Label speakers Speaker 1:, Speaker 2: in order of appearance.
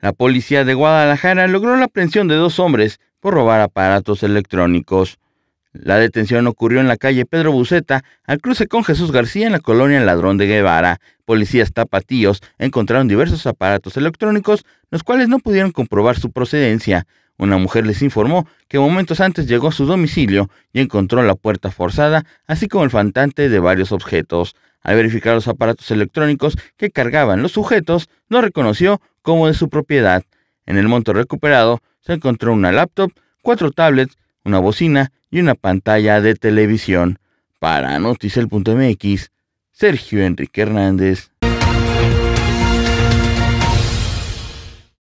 Speaker 1: La policía de Guadalajara logró la aprehensión de dos hombres por robar aparatos electrónicos. La detención ocurrió en la calle Pedro Buceta, al cruce con Jesús García en la colonia Ladrón de Guevara. Policías tapatíos encontraron diversos aparatos electrónicos, los cuales no pudieron comprobar su procedencia. Una mujer les informó que momentos antes llegó a su domicilio y encontró la puerta forzada, así como el fantante de varios objetos. Al verificar los aparatos electrónicos que cargaban los sujetos, no reconoció como de su propiedad. En el monto recuperado se encontró una laptop, cuatro tablets, una bocina y una pantalla de televisión. Para Noticel.mx, Sergio Enrique Hernández.